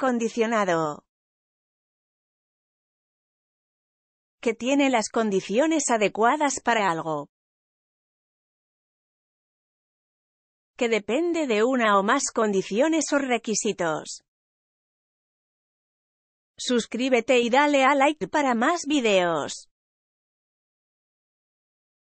Condicionado. Que tiene las condiciones adecuadas para algo. Que depende de una o más condiciones o requisitos. Suscríbete y dale a like para más videos.